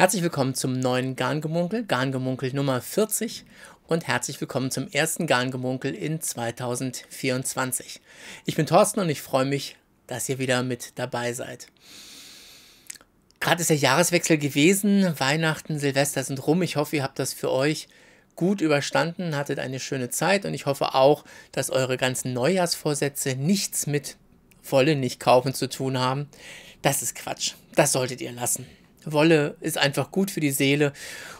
Herzlich willkommen zum neuen Garngemunkel, Garngemunkel Nummer 40 und herzlich willkommen zum ersten Garngemunkel in 2024. Ich bin Thorsten und ich freue mich, dass ihr wieder mit dabei seid. Gerade ist der Jahreswechsel gewesen, Weihnachten, Silvester sind rum. Ich hoffe, ihr habt das für euch gut überstanden, hattet eine schöne Zeit und ich hoffe auch, dass eure ganzen Neujahrsvorsätze nichts mit Wolle nicht kaufen zu tun haben. Das ist Quatsch. Das solltet ihr lassen. Wolle ist einfach gut für die Seele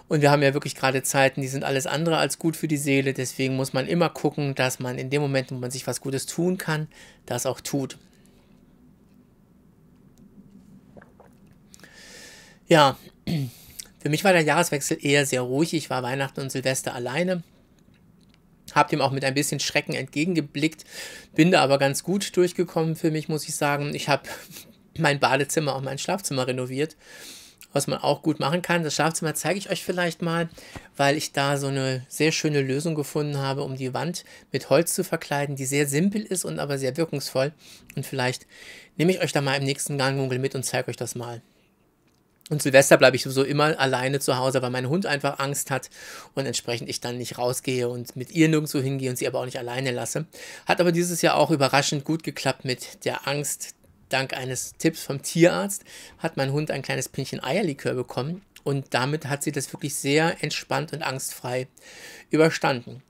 und wir haben ja wirklich gerade Zeiten, die sind alles andere als gut für die Seele. Deswegen muss man immer gucken, dass man in dem Moment, wo man sich was Gutes tun kann, das auch tut. Ja, für mich war der Jahreswechsel eher sehr ruhig. Ich war Weihnachten und Silvester alleine. Hab dem auch mit ein bisschen Schrecken entgegengeblickt, bin da aber ganz gut durchgekommen für mich, muss ich sagen. Ich habe mein Badezimmer und mein Schlafzimmer renoviert was man auch gut machen kann. Das Schlafzimmer zeige ich euch vielleicht mal, weil ich da so eine sehr schöne Lösung gefunden habe, um die Wand mit Holz zu verkleiden, die sehr simpel ist und aber sehr wirkungsvoll. Und vielleicht nehme ich euch da mal im nächsten Gangwinkel mit und zeige euch das mal. Und Silvester bleibe ich sowieso immer alleine zu Hause, weil mein Hund einfach Angst hat und entsprechend ich dann nicht rausgehe und mit ihr nirgendwo hingehe und sie aber auch nicht alleine lasse. Hat aber dieses Jahr auch überraschend gut geklappt mit der Angst, dank eines Tipps vom Tierarzt hat mein Hund ein kleines Pinchen Eierlikör bekommen und damit hat sie das wirklich sehr entspannt und angstfrei überstanden.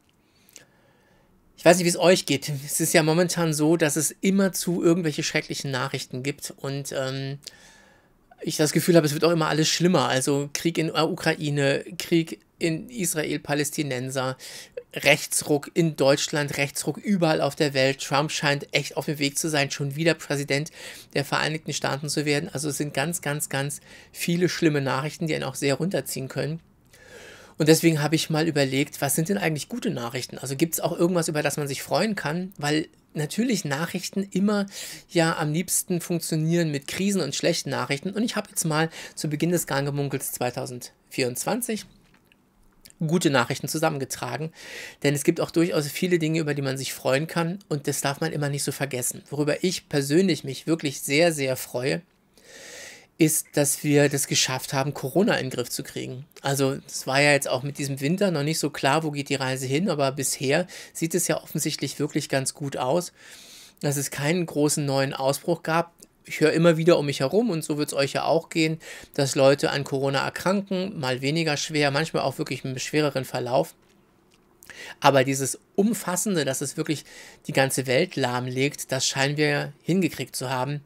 Ich weiß nicht, wie es euch geht. Es ist ja momentan so, dass es immerzu irgendwelche schrecklichen Nachrichten gibt und ähm, ich das Gefühl habe, es wird auch immer alles schlimmer. Also Krieg in der Ukraine, Krieg in Israel, Palästinenser, Rechtsruck in Deutschland, Rechtsruck überall auf der Welt. Trump scheint echt auf dem Weg zu sein, schon wieder Präsident der Vereinigten Staaten zu werden. Also es sind ganz, ganz, ganz viele schlimme Nachrichten, die einen auch sehr runterziehen können. Und deswegen habe ich mal überlegt, was sind denn eigentlich gute Nachrichten? Also gibt es auch irgendwas, über das man sich freuen kann? Weil natürlich Nachrichten immer ja am liebsten funktionieren mit Krisen und schlechten Nachrichten. Und ich habe jetzt mal zu Beginn des Gangemunkels 2024 gute Nachrichten zusammengetragen. Denn es gibt auch durchaus viele Dinge, über die man sich freuen kann und das darf man immer nicht so vergessen. Worüber ich persönlich mich wirklich sehr, sehr freue, ist, dass wir das geschafft haben, Corona in den Griff zu kriegen. Also es war ja jetzt auch mit diesem Winter noch nicht so klar, wo geht die Reise hin, aber bisher sieht es ja offensichtlich wirklich ganz gut aus, dass es keinen großen neuen Ausbruch gab ich höre immer wieder um mich herum und so wird es euch ja auch gehen, dass Leute an Corona erkranken, mal weniger schwer, manchmal auch wirklich mit einem schwereren Verlauf. Aber dieses Umfassende, dass es wirklich die ganze Welt lahmlegt, das scheinen wir hingekriegt zu haben.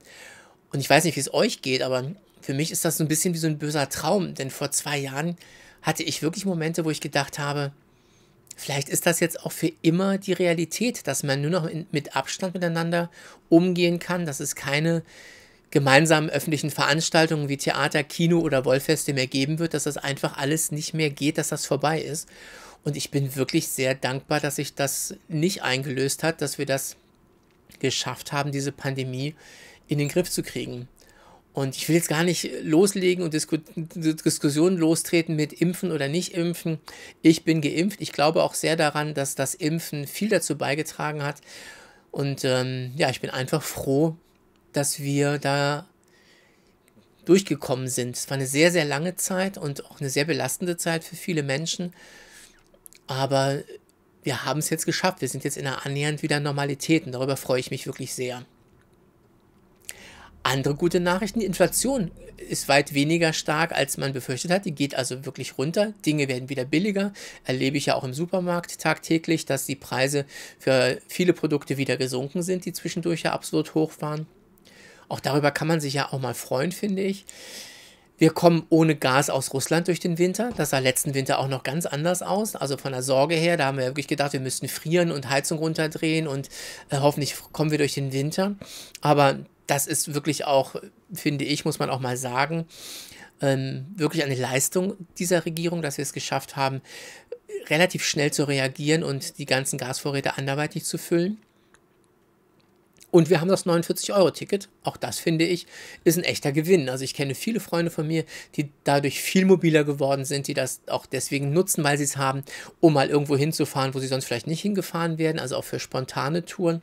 Und ich weiß nicht, wie es euch geht, aber für mich ist das so ein bisschen wie so ein böser Traum, denn vor zwei Jahren hatte ich wirklich Momente, wo ich gedacht habe, Vielleicht ist das jetzt auch für immer die Realität, dass man nur noch in, mit Abstand miteinander umgehen kann, dass es keine gemeinsamen öffentlichen Veranstaltungen wie Theater, Kino oder Wollfeste mehr geben wird, dass das einfach alles nicht mehr geht, dass das vorbei ist. Und ich bin wirklich sehr dankbar, dass sich das nicht eingelöst hat, dass wir das geschafft haben, diese Pandemie in den Griff zu kriegen. Und ich will jetzt gar nicht loslegen und Disku Diskussionen lostreten mit Impfen oder nicht Impfen. Ich bin geimpft. Ich glaube auch sehr daran, dass das Impfen viel dazu beigetragen hat. Und ähm, ja, ich bin einfach froh, dass wir da durchgekommen sind. Es war eine sehr, sehr lange Zeit und auch eine sehr belastende Zeit für viele Menschen. Aber wir haben es jetzt geschafft. Wir sind jetzt in einer annähernd wieder Normalität und darüber freue ich mich wirklich sehr. Andere gute Nachrichten, die Inflation ist weit weniger stark, als man befürchtet hat. Die geht also wirklich runter. Dinge werden wieder billiger. Erlebe ich ja auch im Supermarkt tagtäglich, dass die Preise für viele Produkte wieder gesunken sind, die zwischendurch ja absolut hoch waren. Auch darüber kann man sich ja auch mal freuen, finde ich. Wir kommen ohne Gas aus Russland durch den Winter. Das sah letzten Winter auch noch ganz anders aus. Also von der Sorge her, da haben wir wirklich gedacht, wir müssten frieren und Heizung runterdrehen und äh, hoffentlich kommen wir durch den Winter. Aber das ist wirklich auch, finde ich, muss man auch mal sagen, ähm, wirklich eine Leistung dieser Regierung, dass wir es geschafft haben, relativ schnell zu reagieren und die ganzen Gasvorräte anderweitig zu füllen. Und wir haben das 49-Euro-Ticket. Auch das, finde ich, ist ein echter Gewinn. Also ich kenne viele Freunde von mir, die dadurch viel mobiler geworden sind, die das auch deswegen nutzen, weil sie es haben, um mal irgendwo hinzufahren, wo sie sonst vielleicht nicht hingefahren werden. Also auch für spontane Touren.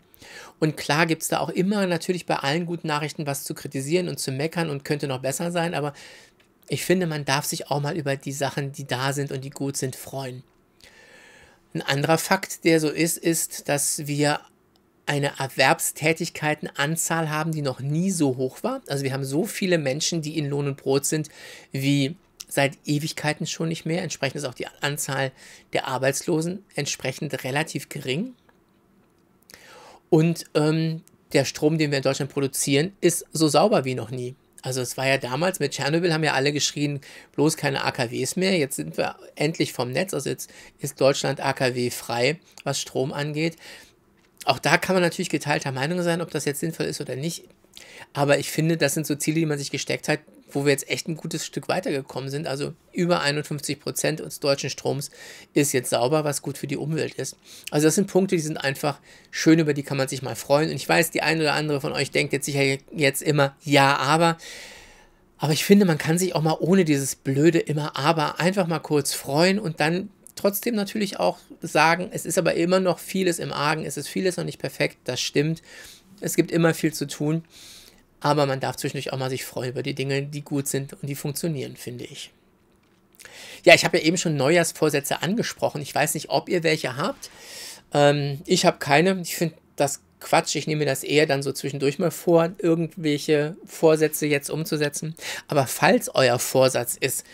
Und klar gibt es da auch immer natürlich bei allen guten Nachrichten was zu kritisieren und zu meckern und könnte noch besser sein, aber ich finde, man darf sich auch mal über die Sachen, die da sind und die gut sind, freuen. Ein anderer Fakt, der so ist, ist, dass wir eine Erwerbstätigkeitenanzahl haben, die noch nie so hoch war. Also wir haben so viele Menschen, die in Lohn und Brot sind, wie seit Ewigkeiten schon nicht mehr. Entsprechend ist auch die Anzahl der Arbeitslosen entsprechend relativ gering. Und ähm, der Strom, den wir in Deutschland produzieren, ist so sauber wie noch nie. Also es war ja damals mit Tschernobyl, haben ja alle geschrien, bloß keine AKWs mehr. Jetzt sind wir endlich vom Netz, also jetzt ist Deutschland AKW-frei, was Strom angeht. Auch da kann man natürlich geteilter Meinung sein, ob das jetzt sinnvoll ist oder nicht. Aber ich finde, das sind so Ziele, die man sich gesteckt hat, wo wir jetzt echt ein gutes Stück weitergekommen sind. Also über 51 Prozent des deutschen Stroms ist jetzt sauber, was gut für die Umwelt ist. Also das sind Punkte, die sind einfach schön, über die kann man sich mal freuen. Und ich weiß, die eine oder andere von euch denkt jetzt sicher jetzt immer, ja, aber. Aber ich finde, man kann sich auch mal ohne dieses blöde immer aber einfach mal kurz freuen und dann trotzdem natürlich auch sagen, es ist aber immer noch vieles im Argen, es ist vieles noch nicht perfekt, das stimmt. Es gibt immer viel zu tun. Aber man darf zwischendurch auch mal sich freuen über die Dinge, die gut sind und die funktionieren, finde ich. Ja, ich habe ja eben schon Neujahrsvorsätze angesprochen. Ich weiß nicht, ob ihr welche habt. Ähm, ich habe keine. Ich finde das Quatsch. Ich nehme mir das eher dann so zwischendurch mal vor, irgendwelche Vorsätze jetzt umzusetzen. Aber falls euer Vorsatz ist,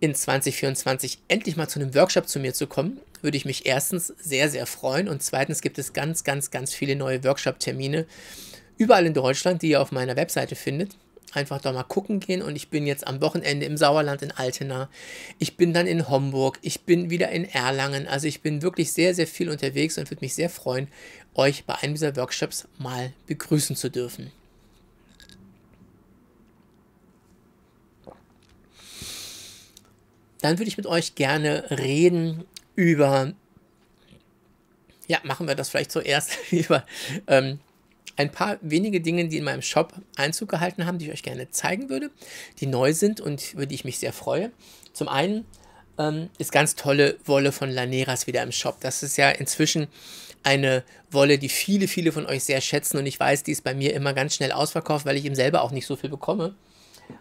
in 2024 endlich mal zu einem Workshop zu mir zu kommen, würde ich mich erstens sehr, sehr freuen. Und zweitens gibt es ganz, ganz, ganz viele neue Workshop-Termine überall in Deutschland, die ihr auf meiner Webseite findet. Einfach da mal gucken gehen und ich bin jetzt am Wochenende im Sauerland in Altena. Ich bin dann in Homburg. Ich bin wieder in Erlangen. Also ich bin wirklich sehr, sehr viel unterwegs und würde mich sehr freuen, euch bei einem dieser Workshops mal begrüßen zu dürfen. Dann würde ich mit euch gerne reden über ja, machen wir das vielleicht zuerst über ähm, ein paar wenige Dinge, die in meinem Shop Einzug gehalten haben, die ich euch gerne zeigen würde, die neu sind und über die ich mich sehr freue. Zum einen ähm, ist ganz tolle Wolle von Laneras wieder im Shop. Das ist ja inzwischen eine Wolle, die viele, viele von euch sehr schätzen und ich weiß, die ist bei mir immer ganz schnell ausverkauft, weil ich eben selber auch nicht so viel bekomme.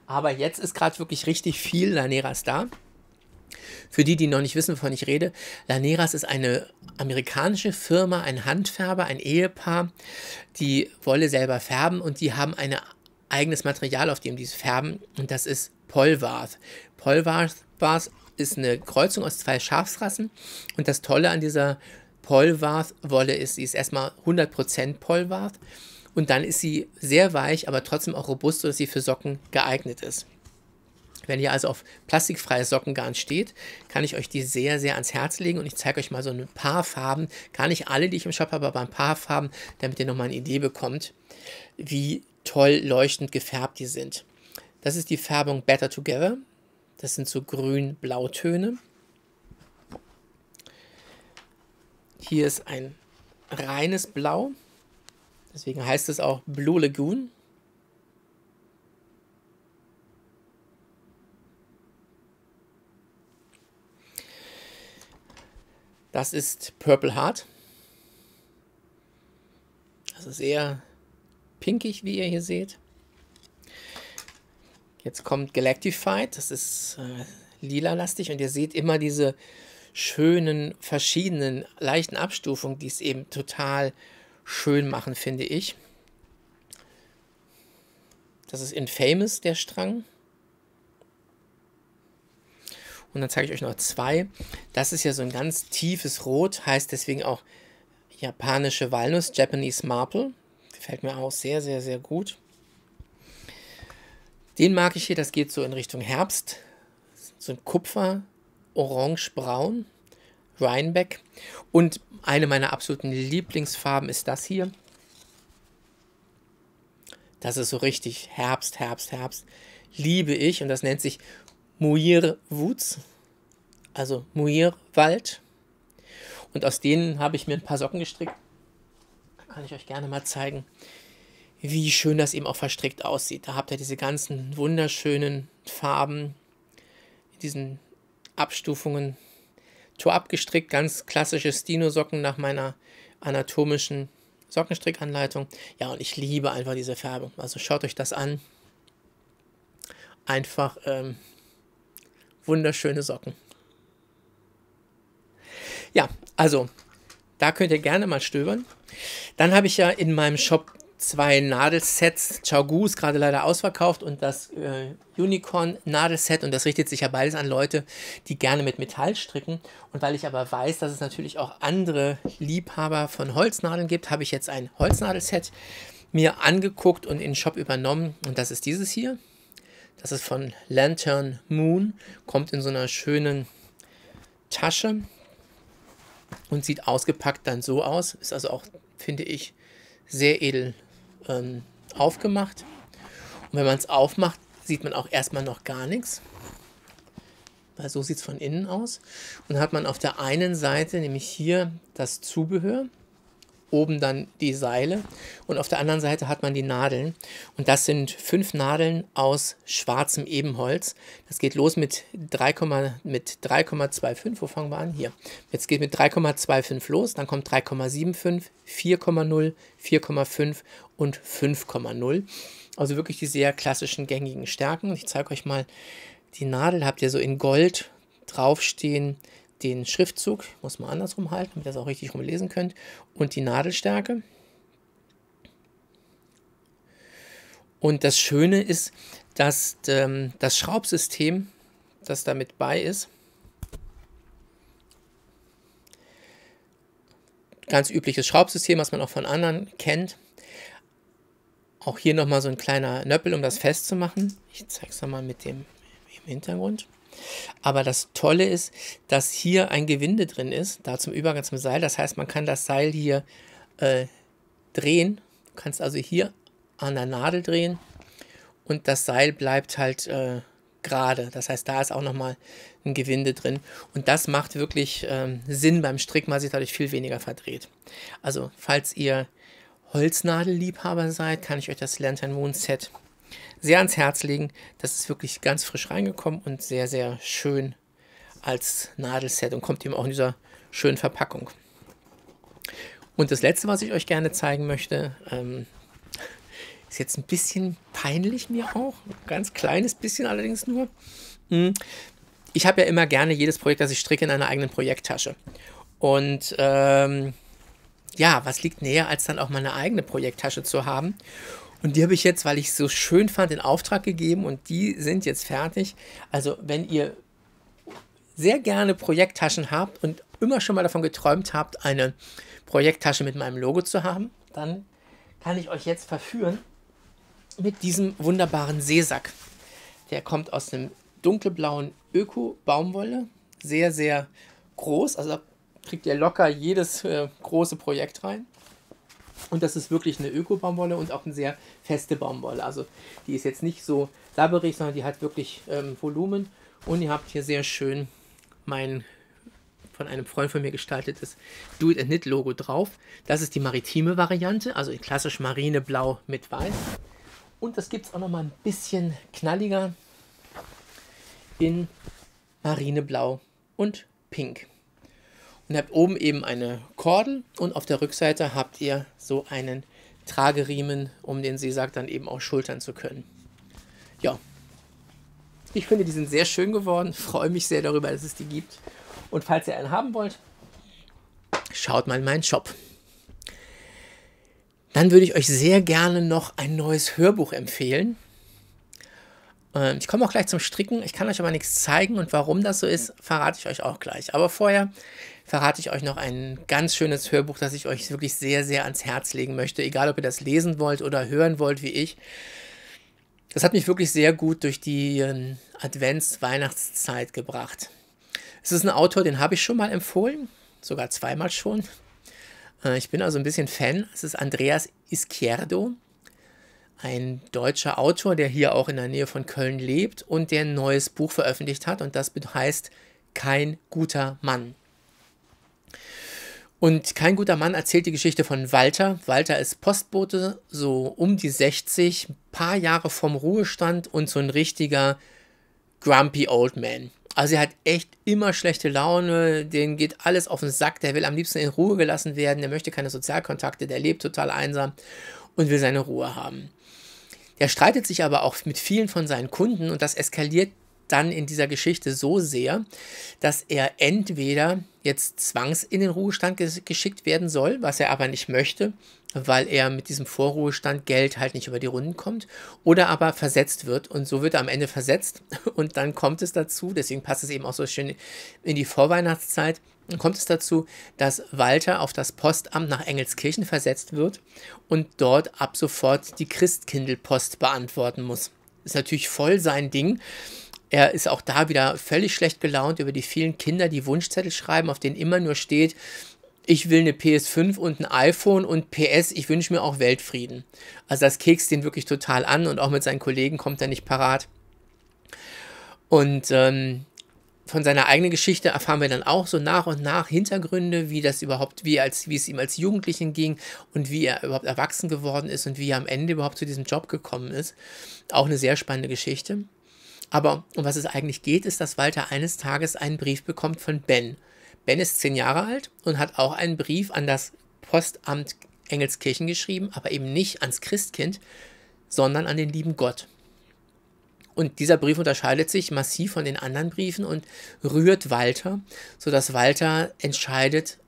Aber jetzt ist gerade wirklich richtig viel Laneras da. Für die, die noch nicht wissen, wovon ich rede, Laneras ist eine amerikanische Firma, ein Handfärber, ein Ehepaar, die Wolle selber färben und die haben ein eigenes Material, auf dem die färben und das ist Polwarth. Polwarth ist eine Kreuzung aus zwei Schafsrassen und das Tolle an dieser Polwarth-Wolle ist, sie ist erstmal 100% Polwarth und dann ist sie sehr weich, aber trotzdem auch robust, sodass sie für Socken geeignet ist. Wenn ihr also auf plastikfreies Sockengarn steht, kann ich euch die sehr, sehr ans Herz legen und ich zeige euch mal so ein paar Farben. Gar nicht alle, die ich im Shop habe, aber ein paar Farben, damit ihr nochmal eine Idee bekommt, wie toll leuchtend gefärbt die sind. Das ist die Färbung Better Together. Das sind so grün-blautöne. Hier ist ein reines Blau. Deswegen heißt es auch Blue Lagoon. Das ist Purple Heart. Das ist eher pinkig, wie ihr hier seht. Jetzt kommt Galactified, das ist äh, lila-lastig und ihr seht immer diese schönen, verschiedenen, leichten Abstufungen, die es eben total schön machen, finde ich. Das ist Infamous, der Strang. Und dann zeige ich euch noch zwei. Das ist ja so ein ganz tiefes Rot, heißt deswegen auch japanische Walnuss, Japanese Marple. Gefällt mir auch sehr, sehr, sehr gut. Den mag ich hier, das geht so in Richtung Herbst. So ein Kupfer, orange-braun, Rhinebeck. Und eine meiner absoluten Lieblingsfarben ist das hier. Das ist so richtig Herbst, Herbst, Herbst. Liebe ich und das nennt sich Muir Woods, also Muir Wald. Und aus denen habe ich mir ein paar Socken gestrickt. Kann ich euch gerne mal zeigen, wie schön das eben auch verstrickt aussieht. Da habt ihr diese ganzen wunderschönen Farben, diesen Abstufungen. Tor abgestrickt, ganz klassische Stino-Socken nach meiner anatomischen Sockenstrickanleitung. Ja, und ich liebe einfach diese Färbung. Also schaut euch das an. Einfach ähm, wunderschöne Socken. Ja, also da könnt ihr gerne mal stöbern. Dann habe ich ja in meinem Shop zwei Nadelsets. Chagu ist gerade leider ausverkauft und das äh, Unicorn Nadelset. Und das richtet sich ja beides an Leute, die gerne mit Metall stricken. Und weil ich aber weiß, dass es natürlich auch andere Liebhaber von Holznadeln gibt, habe ich jetzt ein Holznadelset mir angeguckt und in den Shop übernommen. Und das ist dieses hier. Das ist von Lantern Moon. Kommt in so einer schönen Tasche und sieht ausgepackt dann so aus. Ist also auch, finde ich, sehr edel ähm, aufgemacht. Und wenn man es aufmacht, sieht man auch erstmal noch gar nichts. Weil so sieht es von innen aus. Und dann hat man auf der einen Seite, nämlich hier, das Zubehör oben dann die Seile und auf der anderen Seite hat man die Nadeln. Und das sind fünf Nadeln aus schwarzem Ebenholz. Das geht los mit 3,25. Mit Wo fangen wir an? Hier. Jetzt geht mit 3,25 los, dann kommt 3,75, 4,0, 4,5 und 5,0. Also wirklich die sehr klassischen gängigen Stärken. Ich zeige euch mal die Nadel. Habt ihr so in Gold draufstehen den Schriftzug, muss man andersrum halten, damit ihr das auch richtig rumlesen könnt, und die Nadelstärke. Und das Schöne ist, dass ähm, das Schraubsystem, das damit bei ist, ganz übliches Schraubsystem, was man auch von anderen kennt. Auch hier nochmal so ein kleiner Nöppel, um das festzumachen. Ich zeige es nochmal mit dem im Hintergrund. Aber das Tolle ist, dass hier ein Gewinde drin ist, da zum Übergang zum Seil. Das heißt, man kann das Seil hier äh, drehen. Du kannst also hier an der Nadel drehen und das Seil bleibt halt äh, gerade. Das heißt, da ist auch nochmal ein Gewinde drin. Und das macht wirklich ähm, Sinn beim Stricken, weil sich dadurch viel weniger verdreht. Also, falls ihr Holznadelliebhaber seid, kann ich euch das Lantern Moon Set sehr ans Herz legen. Das ist wirklich ganz frisch reingekommen und sehr, sehr schön als Nadelset und kommt eben auch in dieser schönen Verpackung. Und das letzte, was ich euch gerne zeigen möchte, ähm, ist jetzt ein bisschen peinlich mir auch, ein ganz kleines bisschen allerdings nur. Hm. Ich habe ja immer gerne jedes Projekt, das ich stricke, in einer eigenen Projekttasche. Und ähm, ja, was liegt näher, als dann auch mal eine eigene Projekttasche zu haben? Und die habe ich jetzt, weil ich es so schön fand, in Auftrag gegeben und die sind jetzt fertig. Also wenn ihr sehr gerne Projekttaschen habt und immer schon mal davon geträumt habt, eine Projekttasche mit meinem Logo zu haben, dann kann ich euch jetzt verführen mit diesem wunderbaren Seesack. Der kommt aus einem dunkelblauen Öko-Baumwolle. Sehr, sehr groß. Also da kriegt ihr locker jedes äh, große Projekt rein. Und das ist wirklich eine Öko-Baumwolle und auch eine sehr feste Baumwolle. Also die ist jetzt nicht so labberig, sondern die hat wirklich ähm, Volumen. Und ihr habt hier sehr schön mein von einem Freund von mir gestaltetes Do-It-and-Knit-Logo drauf. Das ist die maritime Variante, also klassisch marine blau mit weiß. Und das gibt es auch noch mal ein bisschen knalliger in marineblau und pink und habt oben eben eine Kordel und auf der Rückseite habt ihr so einen Trageriemen, um den Seesack dann eben auch schultern zu können. Ja, ich finde, die sind sehr schön geworden. Freue mich sehr darüber, dass es die gibt. Und falls ihr einen haben wollt, schaut mal in meinen Shop. Dann würde ich euch sehr gerne noch ein neues Hörbuch empfehlen. Ähm, ich komme auch gleich zum Stricken. Ich kann euch aber nichts zeigen und warum das so ist, verrate ich euch auch gleich. Aber vorher verrate ich euch noch ein ganz schönes Hörbuch, das ich euch wirklich sehr, sehr ans Herz legen möchte. Egal, ob ihr das lesen wollt oder hören wollt wie ich. Das hat mich wirklich sehr gut durch die ähm, Advents-Weihnachtszeit gebracht. Es ist ein Autor, den habe ich schon mal empfohlen, sogar zweimal schon. Äh, ich bin also ein bisschen Fan. Es ist Andreas Izquierdo, ein deutscher Autor, der hier auch in der Nähe von Köln lebt und der ein neues Buch veröffentlicht hat und das heißt Kein guter Mann. Und kein guter Mann erzählt die Geschichte von Walter. Walter ist Postbote, so um die 60, ein paar Jahre vom Ruhestand und so ein richtiger grumpy old man. Also er hat echt immer schlechte Laune, den geht alles auf den Sack, der will am liebsten in Ruhe gelassen werden, der möchte keine Sozialkontakte, der lebt total einsam und will seine Ruhe haben. Der streitet sich aber auch mit vielen von seinen Kunden und das eskaliert dann in dieser Geschichte so sehr, dass er entweder jetzt zwangs in den Ruhestand geschickt werden soll, was er aber nicht möchte, weil er mit diesem Vorruhestand Geld halt nicht über die Runden kommt, oder aber versetzt wird und so wird er am Ende versetzt und dann kommt es dazu, deswegen passt es eben auch so schön in die Vorweihnachtszeit, dann kommt es dazu, dass Walter auf das Postamt nach Engelskirchen versetzt wird und dort ab sofort die Christkindelpost beantworten muss. Ist natürlich voll sein Ding er ist auch da wieder völlig schlecht gelaunt über die vielen Kinder, die Wunschzettel schreiben, auf denen immer nur steht, ich will eine PS5 und ein iPhone und PS, ich wünsche mir auch Weltfrieden. Also das kekst den wirklich total an und auch mit seinen Kollegen kommt er nicht parat. Und ähm, von seiner eigenen Geschichte erfahren wir dann auch so nach und nach Hintergründe, wie das überhaupt, wie, als, wie es ihm als Jugendlichen ging und wie er überhaupt erwachsen geworden ist und wie er am Ende überhaupt zu diesem Job gekommen ist. Auch eine sehr spannende Geschichte. Aber um was es eigentlich geht, ist, dass Walter eines Tages einen Brief bekommt von Ben. Ben ist zehn Jahre alt und hat auch einen Brief an das Postamt Engelskirchen geschrieben, aber eben nicht ans Christkind, sondern an den lieben Gott. Und dieser Brief unterscheidet sich massiv von den anderen Briefen und rührt Walter, sodass Walter entscheidet,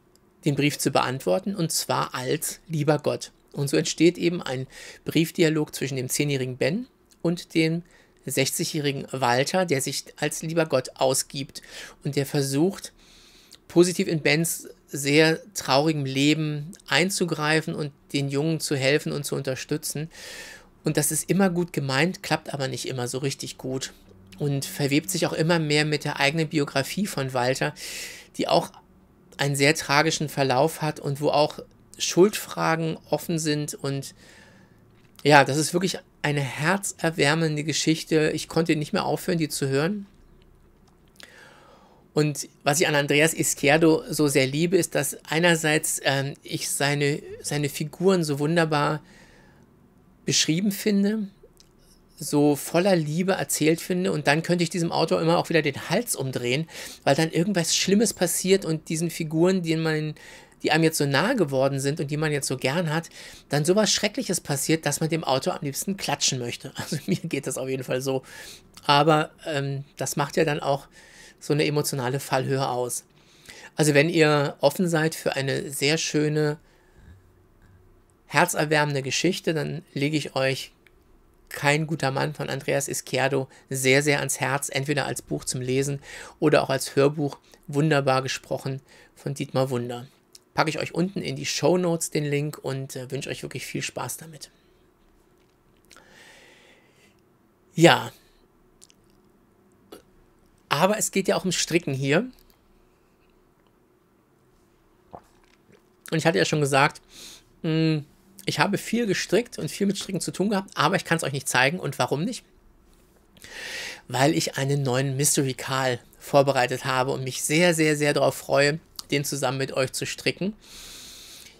den Brief zu beantworten, und zwar als lieber Gott. Und so entsteht eben ein Briefdialog zwischen dem zehnjährigen Ben und dem 60-jährigen Walter, der sich als lieber Gott ausgibt und der versucht, positiv in Bens sehr traurigem Leben einzugreifen und den Jungen zu helfen und zu unterstützen. Und das ist immer gut gemeint, klappt aber nicht immer so richtig gut und verwebt sich auch immer mehr mit der eigenen Biografie von Walter, die auch einen sehr tragischen Verlauf hat und wo auch Schuldfragen offen sind und ja, das ist wirklich eine herzerwärmende Geschichte. Ich konnte nicht mehr aufhören, die zu hören. Und was ich an Andreas Izquierdo so sehr liebe, ist, dass einerseits ähm, ich seine, seine Figuren so wunderbar beschrieben finde, so voller Liebe erzählt finde und dann könnte ich diesem Autor immer auch wieder den Hals umdrehen, weil dann irgendwas Schlimmes passiert und diesen Figuren, denen man die einem jetzt so nahe geworden sind und die man jetzt so gern hat, dann sowas Schreckliches passiert, dass man dem Auto am liebsten klatschen möchte. Also mir geht das auf jeden Fall so. Aber ähm, das macht ja dann auch so eine emotionale Fallhöhe aus. Also wenn ihr offen seid für eine sehr schöne, herzerwärmende Geschichte, dann lege ich euch Kein guter Mann von Andreas Izquierdo sehr, sehr ans Herz, entweder als Buch zum Lesen oder auch als Hörbuch, wunderbar gesprochen von Dietmar Wunder packe ich euch unten in die Show Notes den Link und äh, wünsche euch wirklich viel Spaß damit. Ja, aber es geht ja auch ums Stricken hier. Und ich hatte ja schon gesagt, mh, hm, ich habe viel gestrickt und viel mit Stricken zu tun gehabt, aber ich kann es euch nicht zeigen. Und warum nicht? Weil ich einen neuen Mystery Call vorbereitet habe und mich sehr, sehr, sehr darauf freue den zusammen mit euch zu stricken.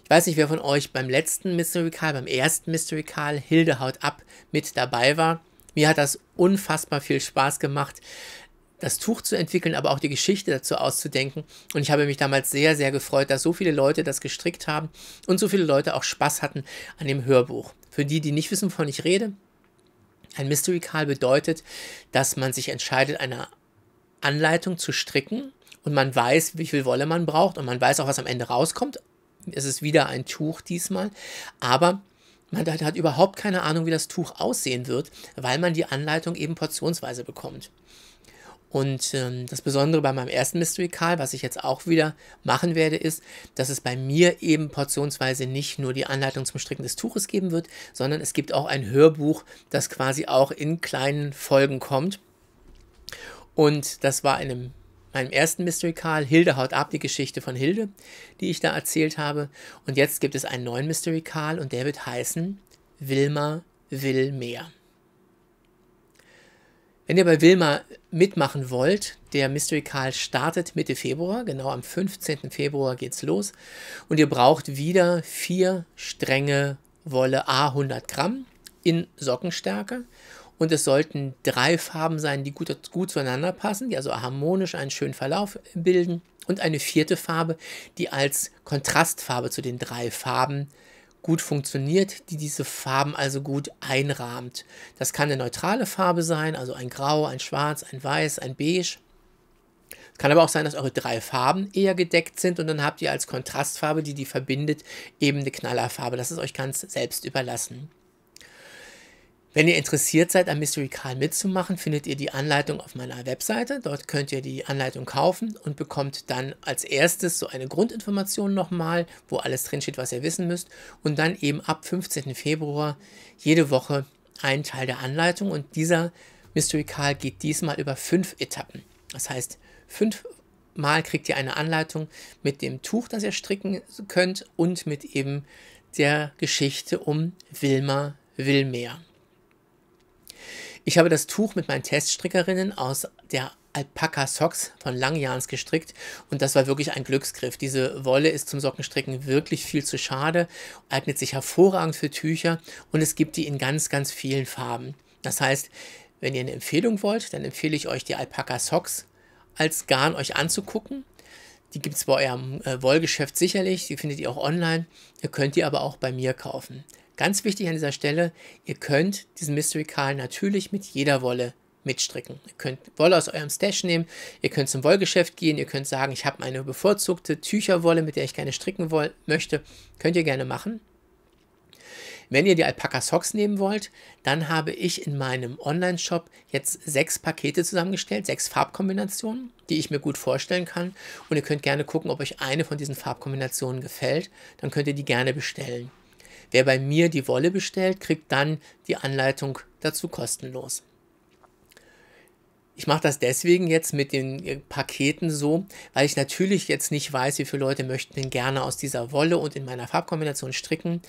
Ich weiß nicht, wer von euch beim letzten Mystery Call, beim ersten Mystery Call Hilde haut ab mit dabei war. Mir hat das unfassbar viel Spaß gemacht, das Tuch zu entwickeln, aber auch die Geschichte dazu auszudenken. Und ich habe mich damals sehr, sehr gefreut, dass so viele Leute das gestrickt haben und so viele Leute auch Spaß hatten an dem Hörbuch. Für die, die nicht wissen, wovon ich rede, ein Mystery Call bedeutet, dass man sich entscheidet, eine Anleitung zu stricken und man weiß, wie viel Wolle man braucht und man weiß auch, was am Ende rauskommt. Es ist wieder ein Tuch diesmal, aber man hat, hat überhaupt keine Ahnung, wie das Tuch aussehen wird, weil man die Anleitung eben portionsweise bekommt. Und ähm, das Besondere bei meinem ersten Mystery Call, was ich jetzt auch wieder machen werde, ist, dass es bei mir eben portionsweise nicht nur die Anleitung zum Stricken des Tuches geben wird, sondern es gibt auch ein Hörbuch, das quasi auch in kleinen Folgen kommt. Und das war in einem meinem ersten Mystery Call, Hilde haut ab, die Geschichte von Hilde, die ich da erzählt habe. Und jetzt gibt es einen neuen Mystery Call und der wird heißen Wilma will mehr. Wenn ihr bei Wilma mitmachen wollt, der Mystery Call startet Mitte Februar, genau am 15. Februar geht's los. Und ihr braucht wieder vier Stränge Wolle A 100 Gramm in Sockenstärke. Und es sollten drei Farben sein, die gut, gut zueinander passen, die also harmonisch einen schönen Verlauf bilden. Und eine vierte Farbe, die als Kontrastfarbe zu den drei Farben gut funktioniert, die diese Farben also gut einrahmt. Das kann eine neutrale Farbe sein, also ein Grau, ein Schwarz, ein Weiß, ein Beige. Es kann aber auch sein, dass eure drei Farben eher gedeckt sind und dann habt ihr als Kontrastfarbe, die die verbindet, eben eine Knallerfarbe. Das ist euch ganz selbst überlassen. Wenn ihr interessiert seid, am Mystery Karl mitzumachen, findet ihr die Anleitung auf meiner Webseite. Dort könnt ihr die Anleitung kaufen und bekommt dann als erstes so eine Grundinformation nochmal, wo alles drinsteht, was ihr wissen müsst. Und dann eben ab 15. Februar jede Woche einen Teil der Anleitung. Und dieser Mystery Karl geht diesmal über fünf Etappen. Das heißt, fünfmal kriegt ihr eine Anleitung mit dem Tuch, das ihr stricken könnt und mit eben der Geschichte um Wilma Wilmeer. Ich habe das Tuch mit meinen Teststrickerinnen aus der Alpaka Socks von Langjahns gestrickt und das war wirklich ein Glücksgriff. Diese Wolle ist zum Sockenstricken wirklich viel zu schade, eignet sich hervorragend für Tücher und es gibt die in ganz, ganz vielen Farben. Das heißt, wenn ihr eine Empfehlung wollt, dann empfehle ich euch die Alpaka Socks als Garn euch anzugucken. Die gibt es bei eurem äh, Wollgeschäft sicherlich, die findet ihr auch online. Ihr könnt die aber auch bei mir kaufen. Ganz wichtig an dieser Stelle, ihr könnt diesen Mystery Karl natürlich mit jeder Wolle mitstricken. Ihr könnt Wolle aus eurem Stash nehmen, ihr könnt zum Wollgeschäft gehen, ihr könnt sagen, ich habe meine bevorzugte Tücherwolle, mit der ich gerne stricken möchte. Könnt ihr gerne machen. Wenn ihr die Alpaka Socks nehmen wollt, dann habe ich in meinem Online-Shop jetzt sechs Pakete zusammengestellt, sechs Farbkombinationen, die ich mir gut vorstellen kann. Und ihr könnt gerne gucken, ob euch eine von diesen Farbkombinationen gefällt. Dann könnt ihr die gerne bestellen. Wer bei mir die Wolle bestellt, kriegt dann die Anleitung dazu kostenlos. Ich mache das deswegen jetzt mit den äh, Paketen so, weil ich natürlich jetzt nicht weiß, wie viele Leute möchten denn gerne aus dieser Wolle und in meiner Farbkombination stricken.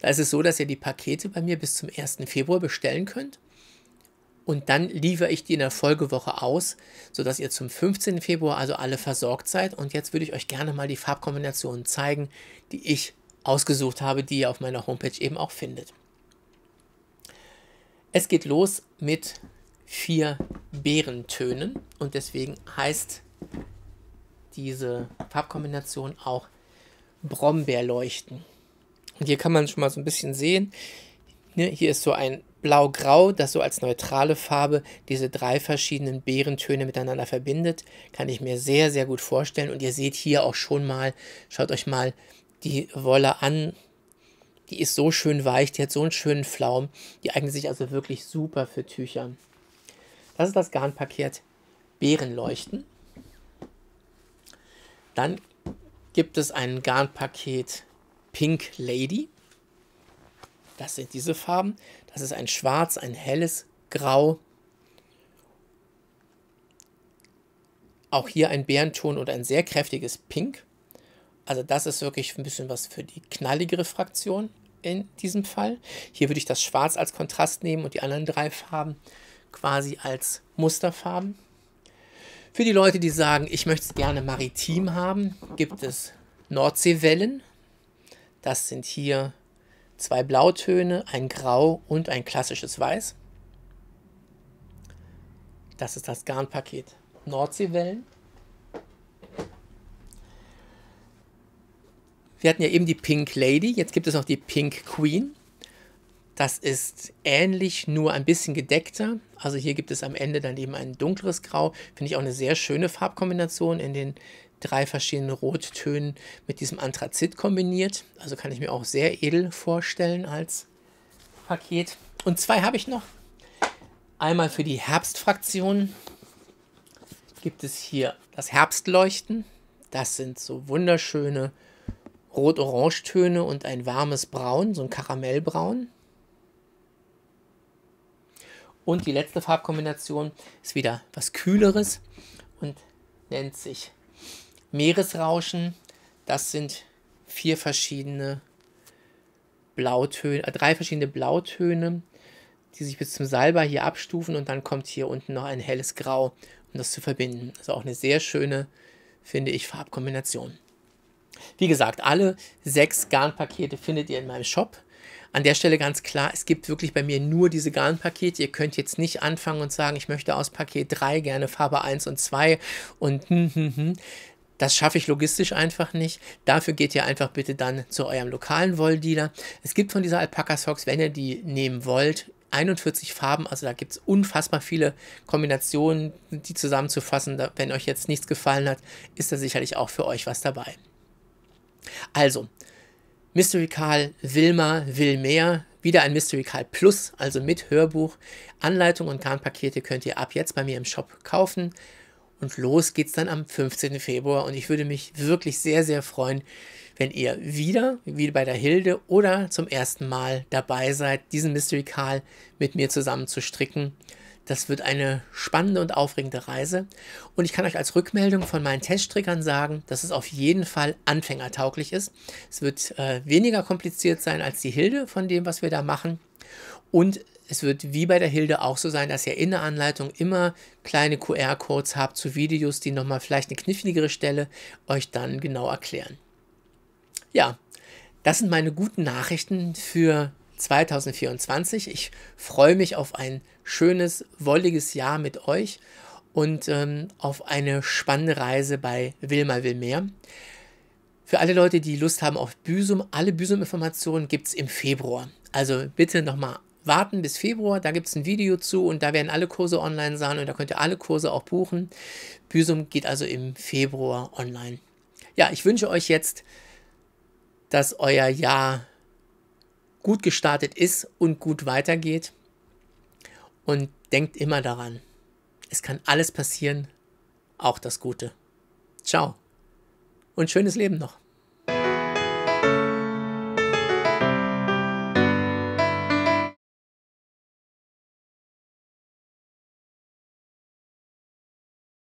Da ist es so, dass ihr die Pakete bei mir bis zum 1. Februar bestellen könnt. Und dann liefere ich die in der Folgewoche aus, sodass ihr zum 15. Februar also alle versorgt seid. Und jetzt würde ich euch gerne mal die Farbkombinationen zeigen, die ich ausgesucht habe, die ihr auf meiner Homepage eben auch findet. Es geht los mit vier Bärentönen und deswegen heißt diese Farbkombination auch Brombeerleuchten. Und hier kann man schon mal so ein bisschen sehen, ne, hier ist so ein Blau-Grau, das so als neutrale Farbe diese drei verschiedenen Beerentöne miteinander verbindet, kann ich mir sehr, sehr gut vorstellen. Und ihr seht hier auch schon mal, schaut euch mal die Wolle an. Die ist so schön weich, die hat so einen schönen Flaum. Die eignet sich also wirklich super für Tücher. Das ist das Garnpaket Bärenleuchten. Dann gibt es ein Garnpaket Pink Lady. Das sind diese Farben. Das ist ein schwarz, ein helles Grau. Auch hier ein Bärenton und ein sehr kräftiges Pink. Also das ist wirklich ein bisschen was für die knalligere Fraktion in diesem Fall. Hier würde ich das Schwarz als Kontrast nehmen und die anderen drei Farben quasi als Musterfarben. Für die Leute, die sagen, ich möchte es gerne maritim haben, gibt es Nordseewellen. Das sind hier zwei Blautöne, ein Grau und ein klassisches Weiß. Das ist das Garnpaket Nordseewellen. Wir hatten ja eben die Pink Lady, jetzt gibt es noch die Pink Queen. Das ist ähnlich, nur ein bisschen gedeckter. Also hier gibt es am Ende dann eben ein dunkleres Grau. Finde ich auch eine sehr schöne Farbkombination in den drei verschiedenen Rottönen mit diesem Anthrazit kombiniert. Also kann ich mir auch sehr edel vorstellen als Paket. Und zwei habe ich noch. Einmal für die Herbstfraktion gibt es hier das Herbstleuchten. Das sind so wunderschöne Rot-Orange-Töne und ein warmes Braun, so ein Karamellbraun. Und die letzte Farbkombination ist wieder was Kühleres und nennt sich Meeresrauschen. Das sind vier verschiedene Blautöne, äh, drei verschiedene Blautöne, die sich bis zum Salber hier abstufen und dann kommt hier unten noch ein helles Grau, um das zu verbinden. Das also ist auch eine sehr schöne, finde ich, Farbkombination. Wie gesagt, alle sechs Garnpakete findet ihr in meinem Shop. An der Stelle ganz klar, es gibt wirklich bei mir nur diese Garnpakete. Ihr könnt jetzt nicht anfangen und sagen, ich möchte aus Paket 3 gerne Farbe 1 und 2 und hm, hm, hm. Das schaffe ich logistisch einfach nicht. Dafür geht ihr einfach bitte dann zu eurem lokalen Wolldealer. Es gibt von dieser Alpaka Socks, wenn ihr die nehmen wollt, 41 Farben, also da gibt es unfassbar viele Kombinationen, die zusammenzufassen. Wenn euch jetzt nichts gefallen hat, ist da sicherlich auch für euch was dabei. Also, Mystery Carl Wilma will mehr, wieder ein Mystery Carl Plus, also mit Hörbuch. Anleitung und Garnpakete könnt ihr ab jetzt bei mir im Shop kaufen. Und los geht's dann am 15. Februar. Und ich würde mich wirklich sehr, sehr freuen, wenn ihr wieder, wie bei der Hilde oder zum ersten Mal dabei seid, diesen Mystery Carl mit mir zusammen zu stricken. Das wird eine spannende und aufregende Reise. Und ich kann euch als Rückmeldung von meinen Teststrickern sagen, dass es auf jeden Fall anfängertauglich ist. Es wird äh, weniger kompliziert sein als die Hilde von dem, was wir da machen. Und es wird wie bei der Hilde auch so sein, dass ihr in der Anleitung immer kleine QR-Codes habt zu Videos, die nochmal vielleicht eine kniffligere Stelle euch dann genau erklären. Ja, das sind meine guten Nachrichten für 2024. Ich freue mich auf ein schönes, wolliges Jahr mit euch und ähm, auf eine spannende Reise bei Wilma will mehr. Für alle Leute, die Lust haben auf Büsum, alle Büsum-Informationen gibt es im Februar. Also bitte nochmal warten bis Februar, da gibt es ein Video zu und da werden alle Kurse online sein und da könnt ihr alle Kurse auch buchen. Büsum geht also im Februar online. Ja, ich wünsche euch jetzt, dass euer Jahr gut gestartet ist und gut weitergeht. Und denkt immer daran, es kann alles passieren, auch das Gute. Ciao und schönes Leben noch.